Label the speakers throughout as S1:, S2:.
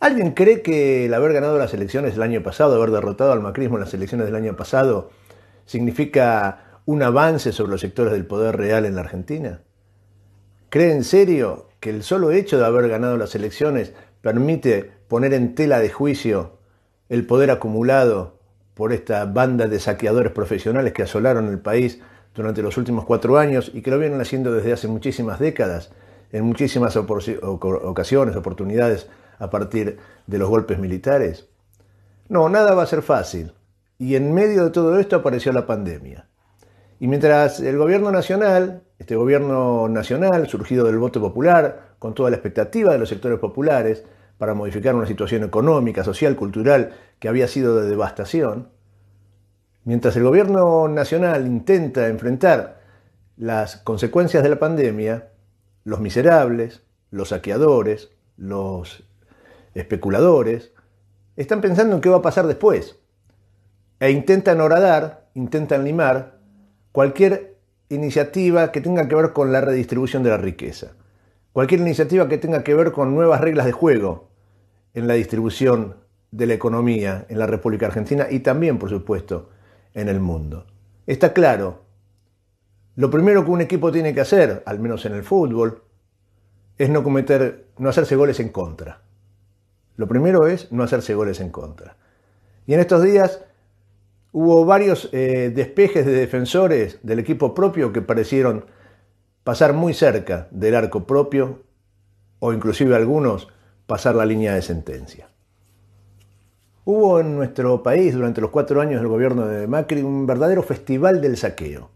S1: ¿Alguien cree que el haber ganado las elecciones del año pasado, haber derrotado al macrismo en las elecciones del año pasado, significa un avance sobre los sectores del poder real en la Argentina? ¿Cree en serio que el solo hecho de haber ganado las elecciones permite poner en tela de juicio el poder acumulado por esta banda de saqueadores profesionales que asolaron el país durante los últimos cuatro años y que lo vienen haciendo desde hace muchísimas décadas, en muchísimas ocasiones, oportunidades a partir de los golpes militares? No, nada va a ser fácil. Y en medio de todo esto apareció la pandemia. Y mientras el gobierno nacional, este gobierno nacional surgido del voto popular, con toda la expectativa de los sectores populares, para modificar una situación económica, social, cultural que había sido de devastación, mientras el gobierno nacional intenta enfrentar las consecuencias de la pandemia, los miserables, los saqueadores, los especuladores, están pensando en qué va a pasar después. E intentan horadar, intentan limar cualquier iniciativa que tenga que ver con la redistribución de la riqueza. Cualquier iniciativa que tenga que ver con nuevas reglas de juego en la distribución de la economía en la República Argentina y también, por supuesto, en el mundo. Está claro, lo primero que un equipo tiene que hacer, al menos en el fútbol, es no cometer, no hacerse goles en contra. Lo primero es no hacerse goles en contra. Y en estos días hubo varios eh, despejes de defensores del equipo propio que parecieron pasar muy cerca del arco propio o inclusive algunos pasar la línea de sentencia. Hubo en nuestro país durante los cuatro años del gobierno de Macri un verdadero festival del saqueo.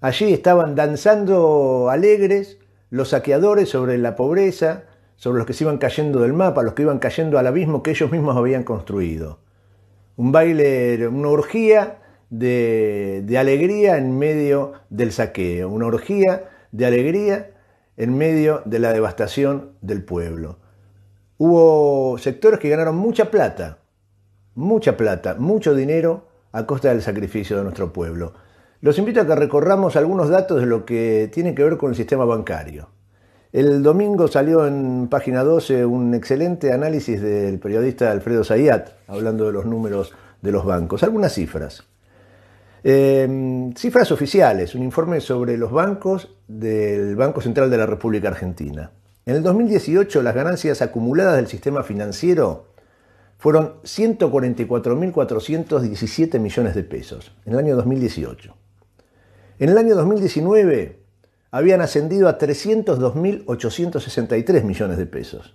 S1: Allí estaban danzando alegres los saqueadores sobre la pobreza, sobre los que se iban cayendo del mapa, los que iban cayendo al abismo que ellos mismos habían construido. Un baile, una orgía de, alegría en medio del saqueo, una orgía de alegría en medio de la devastación del pueblo. Hubo sectores que ganaron mucha plata, mucha plata, mucho dinero a costa del sacrificio de nuestro pueblo. Los invito a que recorramos algunos datos de lo que tiene que ver con el sistema bancario. El domingo salió en página 12 un excelente análisis del periodista Alfredo Zayat, hablando de los números de los bancos. Algunas cifras. Em, cifras oficiales, un informe sobre los bancos del Banco Central de la República Argentina. En el 2018 las ganancias acumuladas del sistema financiero fueron 144.417 millones de pesos, en el año 2018. En el año 2019 habían ascendido a 302.863 millones de pesos.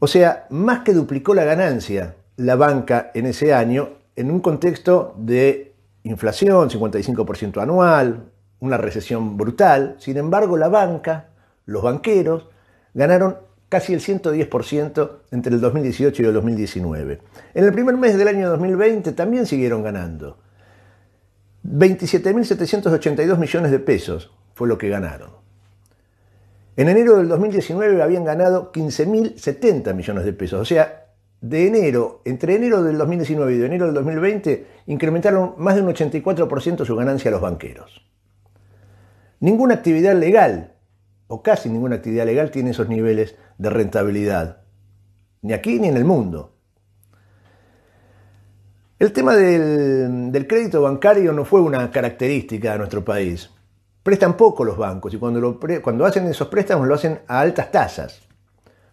S1: O sea, más que duplicó la ganancia la banca en ese año en un contexto de inflación, 55% anual, una recesión brutal. Sin embargo, la banca, los banqueros, ganaron casi el 110% entre el 2018 y el 2019. En el primer mes del año 2020 también siguieron ganando. 27.782 millones de pesos fue lo que ganaron. En enero del 2019 habían ganado 15.070 millones de pesos, o sea, de enero, entre enero del 2019 y de enero del 2020, incrementaron más de un 84% su ganancia a los banqueros. Ninguna actividad legal, o casi ninguna actividad legal, tiene esos niveles de rentabilidad, ni aquí ni en el mundo. El tema del, crédito bancario no fue una característica de nuestro país. Prestan poco los bancos y cuando, hacen esos préstamos lo hacen a altas tasas.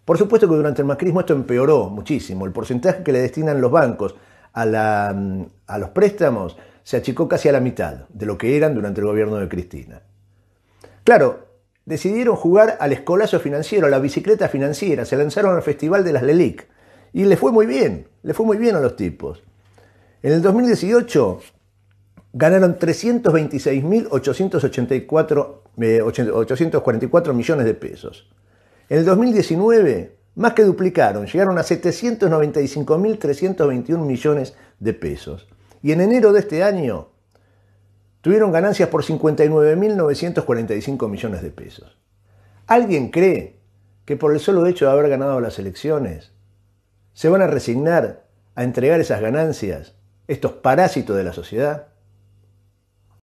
S1: Por supuesto que durante el macrismo esto empeoró muchísimo. El porcentaje que le destinan los bancos a, los préstamos se achicó casi a la mitad de lo que eran durante el gobierno de Cristina. Claro, decidieron jugar al escolazo financiero, a la bicicleta financiera, se lanzaron al Festival de las Lelik y le fue muy bien, le fue muy bien a los tipos. En el 2018 ganaron 326.844 eh, millones de pesos. En el 2019 más que duplicaron, llegaron a 795.321 millones de pesos. Y en enero de este año tuvieron ganancias por 59.945 millones de pesos. ¿Alguien cree que por el solo hecho de haber ganado las elecciones se van a resignar a entregar esas ganancias estos parásitos de la sociedad,